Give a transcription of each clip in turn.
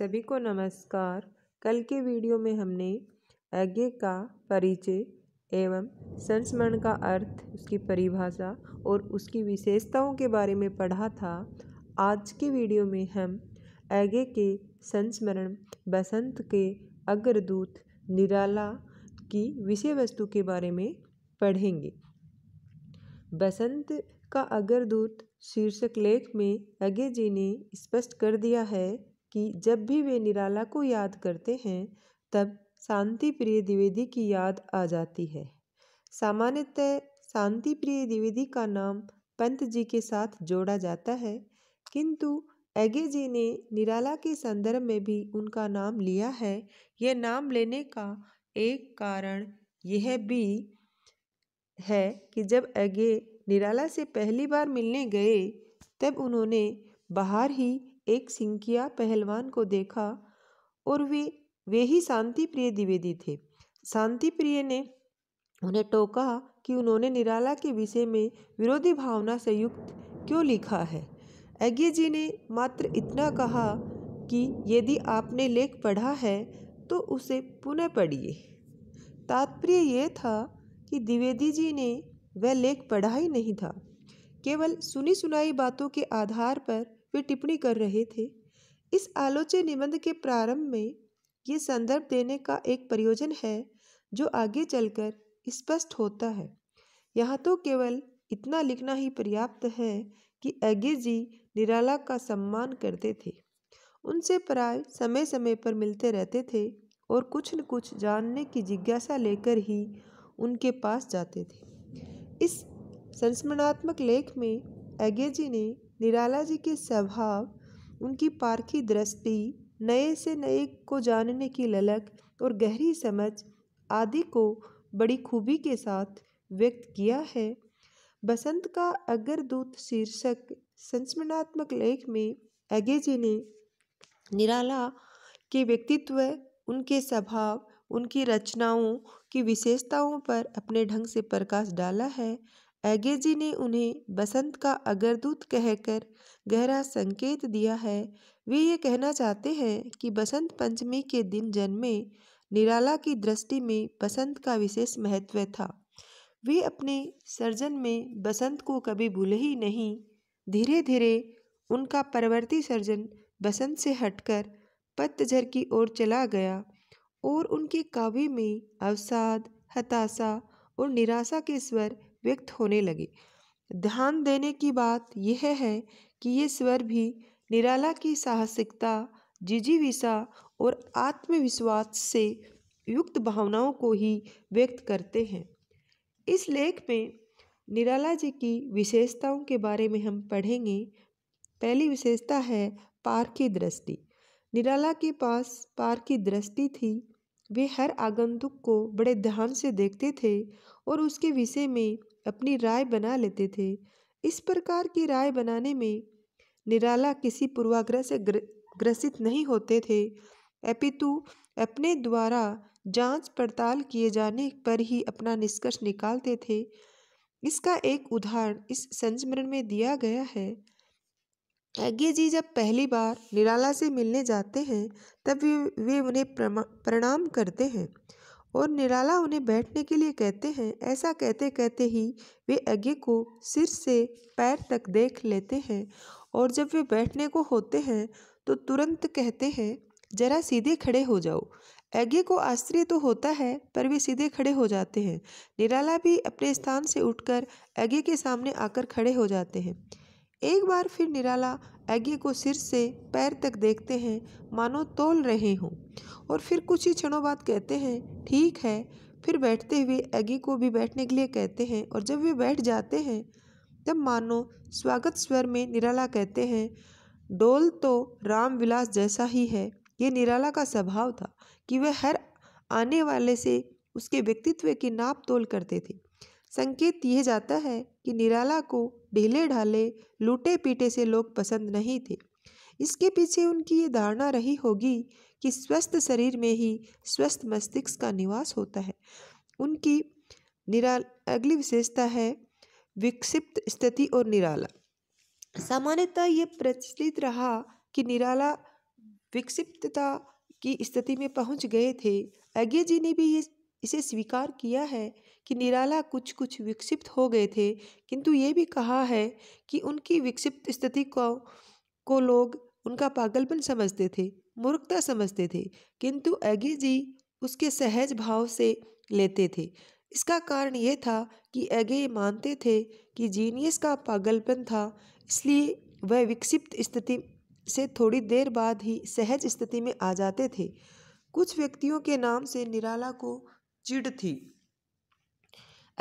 सभी को नमस्कार कल के वीडियो में हमने यज्ञ का परिचय एवं संस्मरण का अर्थ उसकी परिभाषा और उसकी विशेषताओं के बारे में पढ़ा था आज के वीडियो में हम यज्ञ के संस्मरण बसंत के अग्रदूत निराला की विषय वस्तु के बारे में पढ़ेंगे बसंत का अग्रदूत शीर्षक लेख में यज्ञ जी ने स्पष्ट कर दिया है कि जब भी वे निराला को याद करते हैं तब शांति प्रिय द्विवेदी की याद आ जाती है सामान्यतः शांति प्रिय द्विवेदी का नाम पंत जी के साथ जोड़ा जाता है किंतु एगे जी ने निराला के संदर्भ में भी उनका नाम लिया है यह नाम लेने का एक कारण यह भी है कि जब एगे निराला से पहली बार मिलने गए तब उन्होंने बाहर ही एक सिंकिया पहलवान को देखा और वे वे ही शांति प्रिय द्विवेदी थे शांति प्रिय ने उन्हें टोका कि उन्होंने निराला के विषय में विरोधी भावना से युक्त क्यों लिखा है एज्ञे जी ने मात्र इतना कहा कि यदि आपने लेख पढ़ा है तो उसे पुनः पढ़िए तात्पर्य यह था कि द्विवेदी जी ने वह लेख पढ़ा ही नहीं था केवल सुनी सुनाई बातों के आधार पर वे टिप्पणी कर रहे थे इस आलोच्य निबंध के प्रारंभ में ये संदर्भ देने का एक प्रयोजन है जो आगे चलकर स्पष्ट होता है यहाँ तो केवल इतना लिखना ही पर्याप्त है कि अज्ञे जी निराला का सम्मान करते थे उनसे प्राय समय समय पर मिलते रहते थे और कुछ न कुछ जानने की जिज्ञासा लेकर ही उनके पास जाते थे इस संस्मरणात्मक लेख में अज्ञे जी ने निराला जी के स्वभाव उनकी पारखी दृष्टि नए से नए को जानने की ललक और गहरी समझ आदि को बड़ी खूबी के साथ व्यक्त किया है बसंत का अग्रदूत शीर्षक संस्मरणात्मक लेख में जी ने निराला के व्यक्तित्व उनके स्वभाव उनकी रचनाओं की विशेषताओं पर अपने ढंग से प्रकाश डाला है एगेजी ने उन्हें बसंत का अग्रदूत कहकर गहरा संकेत दिया है वे ये कहना चाहते हैं कि बसंत पंचमी के दिन जन्मे निराला की दृष्टि में बसंत का विशेष महत्व था वे अपने सर्जन में बसंत को कभी भूले ही नहीं धीरे धीरे उनका परवर्ती सर्जन बसंत से हटकर पतझर की ओर चला गया और उनके काव्य में अवसाद हताशा और निराशा के स्वर व्यक्त होने लगे ध्यान देने की बात यह है कि ये स्वर भी निराला की साहसिकता जिजीविसा और आत्मविश्वास से युक्त भावनाओं को ही व्यक्त करते हैं इस लेख में निराला जी की विशेषताओं के बारे में हम पढ़ेंगे पहली विशेषता है पार की दृष्टि निराला के पास पार की दृष्टि थी वे हर आगंतुक को बड़े ध्यान से देखते थे और उसके विषय में अपनी राय बना लेते थे इस प्रकार की राय बनाने में निराला किसी पूर्वाग्रह से ग्र, ग्रसित नहीं होते थे अपितु अपने द्वारा जांच पड़ताल किए जाने पर ही अपना निष्कर्ष निकालते थे इसका एक उदाहरण इस संस्मरण में दिया गया है यज्ञ जी जब पहली बार निराला से मिलने जाते हैं तब वे, वे उन्हें प्रणाम करते हैं और निराला उन्हें बैठने के लिए कहते हैं ऐसा कहते कहते ही वे अज्ञे को सिर से पैर तक देख लेते हैं और जब वे बैठने को होते हैं तो तुरंत कहते हैं जरा सीधे खड़े हो जाओ अज्ञे को आश्चर्य तो होता है पर वे सीधे खड़े हो जाते हैं निराला भी अपने स्थान से उठकर ऐगे के सामने आकर खड़े हो जाते हैं एक बार फिर निराला एगे को सिर से पैर तक देखते हैं मानो तोल रहे हों और फिर कुछ ही क्षणों बाद कहते हैं ठीक है फिर बैठते हुए एगी को भी बैठने के लिए कहते हैं और जब वे बैठ जाते हैं तब मानो स्वागत स्वर में निराला कहते हैं डोल तो रामविलास जैसा ही है ये निराला का स्वभाव था कि वह हर आने वाले से उसके व्यक्तित्व की नाप तोल करते थे संकेत यह जाता है कि निराला को ढीले ढाले लूटे पीटे से लोग पसंद नहीं थे इसके पीछे उनकी ये धारणा रही होगी कि स्वस्थ शरीर में ही स्वस्थ मस्तिष्क का निवास होता है उनकी निरा अगली विशेषता है विक्षिप्त स्थिति और निराला सामान्यतः ये प्रचलित रहा कि निराला विक्षिप्तता की स्थिति में पहुंच गए थे अज्ञे जी ने भी ये इसे स्वीकार किया है कि निराला कुछ कुछ विक्षिप्त हो गए थे किंतु ये भी कहा है कि उनकी विक्षिप्त स्थिति को को लोग उनका पागलपन समझते थे मूर्खता समझते थे किंतु एगी जी उसके सहज भाव से लेते थे इसका कारण यह था कि एगे मानते थे कि जीनियस का पागलपन था इसलिए वह विक्षिप्त स्थिति से थोड़ी देर बाद ही सहज स्थिति में आ जाते थे कुछ व्यक्तियों के नाम से निराला को चिढ़ थी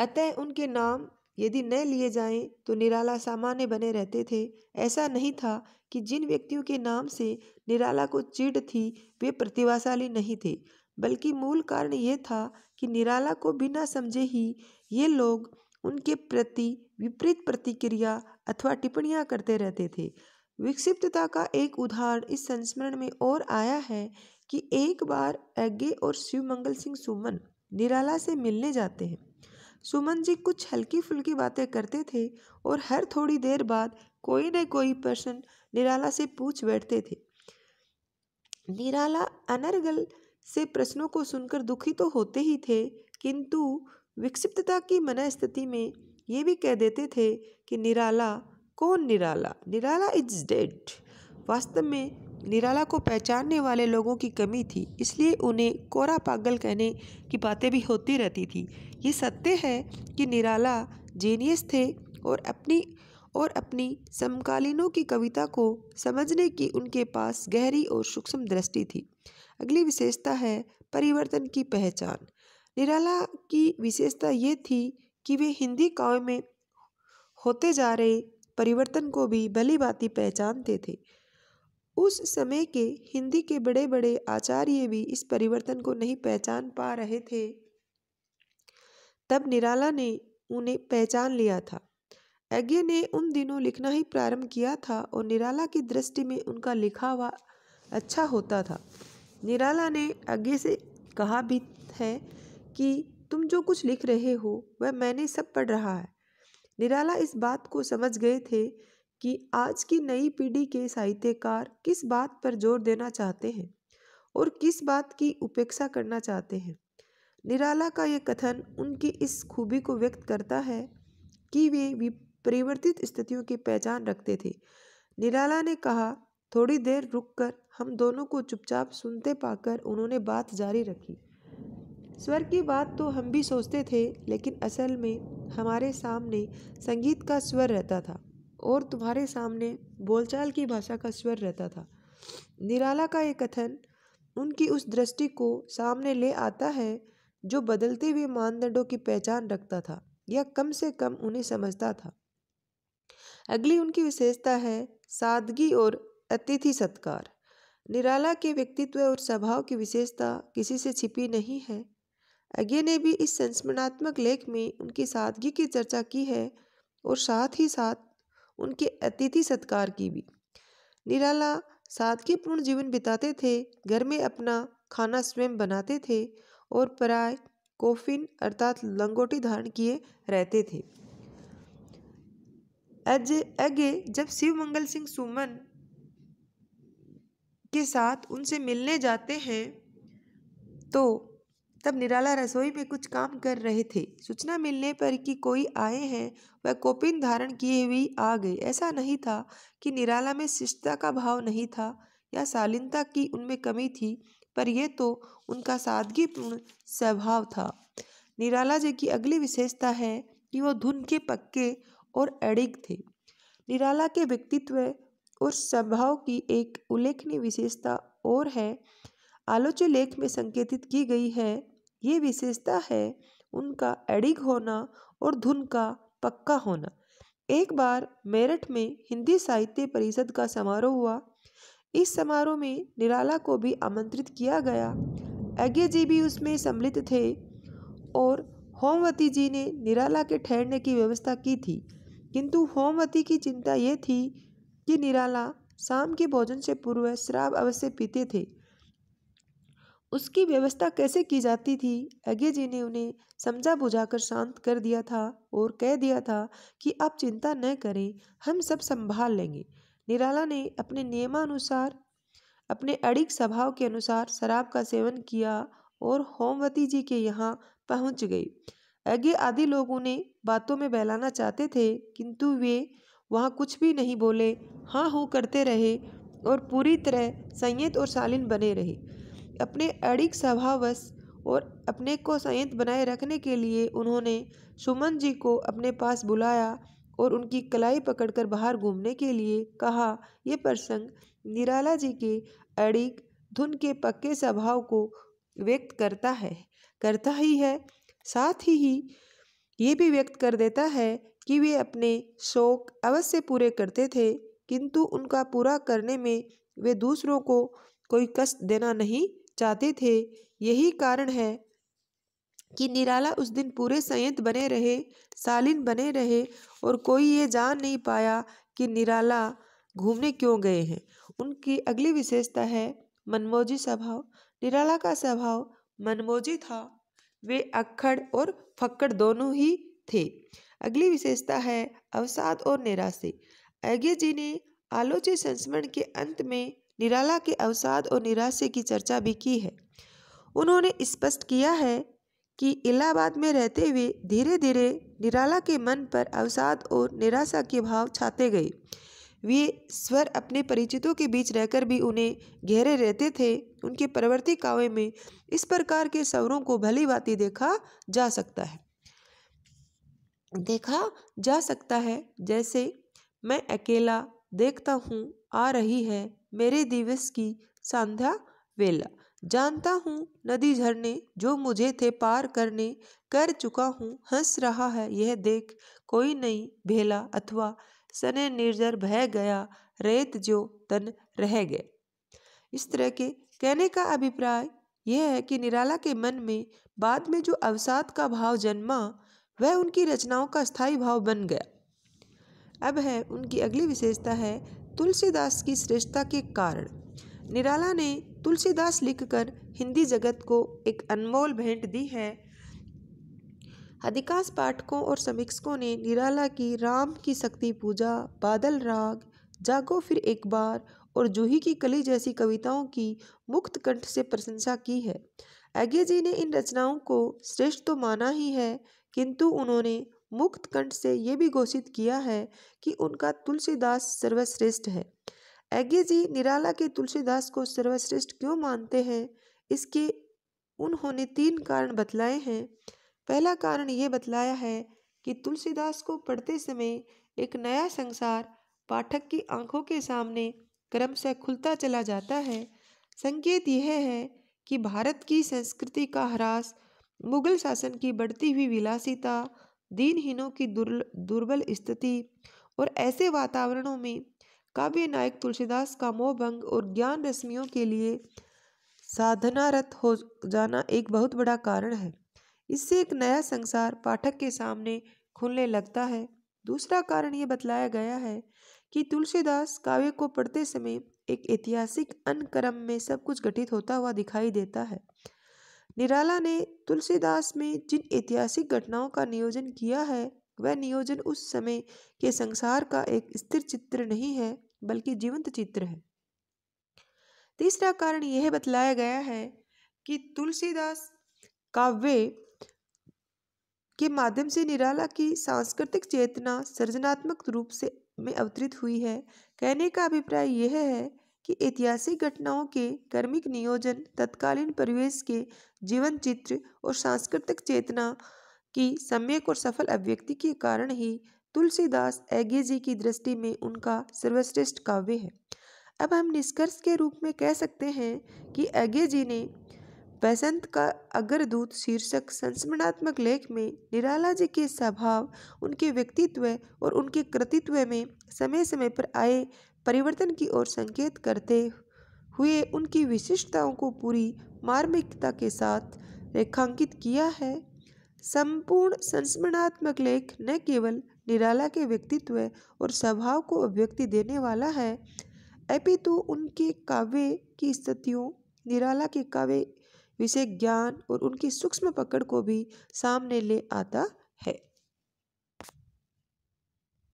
अतः उनके नाम यदि न लिए जाएं तो निराला सामान्य बने रहते थे ऐसा नहीं था कि जिन व्यक्तियों के नाम से निराला को चिढ़ थी वे प्रतिभाशाली नहीं थे बल्कि मूल कारण ये था कि निराला को बिना समझे ही ये लोग उनके प्रति विपरीत प्रतिक्रिया अथवा टिप्पणियां करते रहते थे विक्षिप्तता का एक उदाहरण इस संस्मरण में और आया है कि एक बार अज्ञे और शिवमंगल सिंह सुमन निराला से मिलने जाते हैं सुमन जी कुछ हल्की फुल्की बातें करते थे और हर थोड़ी देर बाद कोई न कोई प्रश्न निराला से पूछ बैठते थे निराला अनर्गल से प्रश्नों को सुनकर दुखी तो होते ही थे किंतु विक्षिप्तता की मनस्थिति में ये भी कह देते थे कि निराला कौन निराला निराला इज डेड वास्तव में निराला को पहचानने वाले लोगों की कमी थी इसलिए उन्हें कोरा पागल कहने की बातें भी होती रहती थी ये सत्य है कि निराला जेनियस थे और अपनी और अपनी समकालीनों की कविता को समझने की उनके पास गहरी और सूक्ष्म दृष्टि थी अगली विशेषता है परिवर्तन की पहचान निराला की विशेषता ये थी कि वे हिंदी काव्य में होते जा रहे परिवर्तन को भी भली भांति पहचानते थे उस समय के हिंदी के बड़े बड़े आचार्य भी इस परिवर्तन को नहीं पहचान पा रहे थे तब निराला ने उन्हें पहचान लिया था यज्ञ ने उन दिनों लिखना ही प्रारंभ किया था और निराला की दृष्टि में उनका लिखा हुआ अच्छा होता था निराला ने यज्ञ से कहा भी है कि तुम जो कुछ लिख रहे हो वह मैंने सब पढ़ रहा है निराला इस बात को समझ गए थे कि आज की नई पीढ़ी के साहित्यकार किस बात पर जोर देना चाहते हैं और किस बात की उपेक्षा करना चाहते हैं निराला का ये कथन उनकी इस खूबी को व्यक्त करता है कि वे परिवर्तित स्थितियों की पहचान रखते थे निराला ने कहा थोड़ी देर रुककर हम दोनों को चुपचाप सुनते पाकर उन्होंने बात जारी रखी स्वर की बात तो हम भी सोचते थे लेकिन असल में हमारे सामने संगीत का स्वर रहता था और तुम्हारे सामने बोलचाल की भाषा का स्वर रहता था निराला का ये कथन उनकी उस दृष्टि को सामने ले आता है जो बदलते हुए मानदंडों की पहचान रखता था या कम से कम उन्हें समझता था अगली उनकी विशेषता है सादगी और अतिथि सत्कार निराला के व्यक्तित्व और स्वभाव की विशेषता किसी से छिपी नहीं है अज्ञे ने भी इस संस्मरणात्मक लेख में उनकी सादगी की चर्चा की है और साथ ही साथ उनके अतिथि सत्कार की भी निराला सादगीपूर्ण जीवन बिताते थे घर में अपना खाना स्वयं बनाते थे और पराय कोफिन अर्थात लंगोटी धारण किए रहते थे अज अगे जब शिव मंगल सिंह सुमन के साथ उनसे मिलने जाते हैं तो तब निराला रसोई में कुछ काम कर रहे थे सूचना मिलने पर कि कोई आए हैं वह कोपिन धारण किए हुए आ गए ऐसा नहीं था कि निराला में शिष्टता का भाव नहीं था या शालीनता की उनमें कमी थी पर यह तो उनका सादगीपूर्ण स्वभाव था निराला जी की अगली विशेषता है कि वह धुन के पक्के और अड़िग थे निराला के व्यक्तित्व और स्वभाव की एक उल्लेखनीय विशेषता और है आलोच्य लेख में संकेतित की गई है ये विशेषता है उनका एडिग होना और धुन का पक्का होना एक बार मेरठ में हिंदी साहित्य परिषद का समारोह हुआ इस समारोह में निराला को भी आमंत्रित किया गया अज्ञे जी भी उसमें सम्मिलित थे और होमवती जी ने निराला के ठहरने की व्यवस्था की थी किंतु होमवती की चिंता ये थी कि निराला शाम के भोजन से पूर्व शराब अवश्य पीते थे उसकी व्यवस्था कैसे की जाती थी अज्ञे जी ने उन्हें समझा बुझाकर शांत कर दिया था और कह दिया था कि आप चिंता न करें हम सब संभाल लेंगे निराला ने अपने नियमानुसार अपने अड़िक स्वभाव के अनुसार शराब का सेवन किया और होमवती जी के यहाँ पहुँच गई अज्ञे आदि लोग उन्हें बातों में बहलाना चाहते थे किंतु वे वहाँ कुछ भी नहीं बोले हाँ हूँ करते रहे और पूरी तरह संयत और शालीन बने रहे अपने अड़िग स्वभावश और अपने को संयत बनाए रखने के लिए उन्होंने सुमन जी को अपने पास बुलाया और उनकी कलाई पकड़कर बाहर घूमने के लिए कहा यह प्रसंग निराला जी के अड़िग धुन के पक्के स्वभाव को व्यक्त करता है करता ही है साथ ही ही ये भी व्यक्त कर देता है कि वे अपने शौक अवश्य पूरे करते थे किंतु उनका पूरा करने में वे दूसरों को कोई कष्ट देना नहीं चाहते थे यही कारण है कि निराला उस दिन पूरे संयत बने रहे सालिन बने रहे और कोई ये जान नहीं पाया कि निराला घूमने क्यों गए हैं उनकी अगली विशेषता है मनमोजी स्वभाव निराला का स्वभाव मनमोजी था वे अक्खड़ और फक्कड़ दोनों ही थे अगली विशेषता है अवसाद और निराशे ऐगे जी ने आलोचित संस्मरण के अंत में निराला के अवसाद और निराशे की चर्चा भी की है उन्होंने स्पष्ट किया है कि इलाहाबाद में रहते हुए धीरे धीरे निराला के मन पर अवसाद और निराशा के भाव छाते गए वे स्वर अपने परिचितों के बीच रहकर भी उन्हें घेरे रहते थे उनके परवर्ती काव्य में इस प्रकार के स्वरों को भली बाती देखा जा सकता है देखा जा सकता है जैसे मैं अकेला देखता हूँ आ रही है मेरे दिवस की संध्या वेला जानता हूँ नदी झरने जो मुझे थे पार करने कर चुका हूँ हंस रहा है यह देख कोई नहीं भेला अथवा सने निर्जर बह गया रेत जो तन रह गए इस तरह के कहने का अभिप्राय यह है कि निराला के मन में बाद में जो अवसाद का भाव जन्मा वह उनकी रचनाओं का स्थायी भाव बन गया अब है उनकी अगली विशेषता है तुलसीदास की श्रेष्ठता के कारण निराला ने तुलसीदास लिखकर हिंदी जगत को एक अनमोल भेंट दी है अधिकांश पाठकों और समीक्षकों ने निराला की राम की शक्ति पूजा बादल राग जागो फिर एक बार और जूही की कली जैसी कविताओं की मुक्त कंठ से प्रशंसा की है एगे जी ने इन रचनाओं को श्रेष्ठ तो माना ही है किंतु उन्होंने मुक्त कंठ से ये भी घोषित किया है कि उनका तुलसीदास सर्वश्रेष्ठ है एगे जी निराला के तुलसीदास को सर्वश्रेष्ठ क्यों मानते हैं इसके उन्होंने तीन कारण बतलाए हैं पहला कारण ये बतलाया है कि तुलसीदास को पढ़ते समय एक नया संसार पाठक की आंखों के सामने क्रम से खुलता चला जाता है संकेत यह है कि भारत की संस्कृति का ह्रास मुगल शासन की बढ़ती हुई विलासिता दीनहीनों की दुर्बल स्थिति और ऐसे वातावरणों में काव्य नायक तुलसीदास का मोहभंग और ज्ञान रश्मियों के लिए साधनारत हो जाना एक बहुत बड़ा कारण है इससे एक नया संसार पाठक के सामने खुलने लगता है दूसरा कारण ये बतलाया गया है कि तुलसीदास काव्य को पढ़ते समय एक ऐतिहासिक अनक्रम में सब कुछ घटित होता हुआ दिखाई देता है निराला ने तुलसीदास में जिन ऐतिहासिक घटनाओं का नियोजन किया है वह नियोजन उस समय के संसार का एक स्थिर चित्र नहीं है बल्कि जीवंत चित्र है तीसरा कारण यह बतलाया गया है कि तुलसीदास काव्य के माध्यम से निराला की सांस्कृतिक चेतना सृजनात्मक रूप से में अवतरित हुई है कहने का अभिप्राय यह है कि ऐतिहासिक घटनाओं के कर्मिक नियोजन तत्कालीन परिवेश के जीवन चित्र और सांस्कृतिक चेतना की सम्यक और सफल अभिव्यक्ति के कारण ही तुलसीदास ऐगे जी की दृष्टि में उनका सर्वश्रेष्ठ काव्य है अब हम निष्कर्ष के रूप में कह सकते हैं कि ऐगे जी ने बसंत का अग्रदूत शीर्षक संस्मरणात्मक लेख में निराला जी के स्वभाव उनके व्यक्तित्व और उनके कृतित्व में समय समय पर आए परिवर्तन की ओर संकेत करते हुए उनकी विशिष्टताओं को पूरी मार्मिकता के साथ रेखांकित किया है संपूर्ण संस्मरणात्मक लेख न केवल निराला के व्यक्तित्व और स्वभाव को अभिव्यक्ति देने वाला है अपितु तो उनके काव्य की स्थितियों निराला के काव्य विषय ज्ञान और उनकी सूक्ष्म पकड़ को भी सामने ले आता है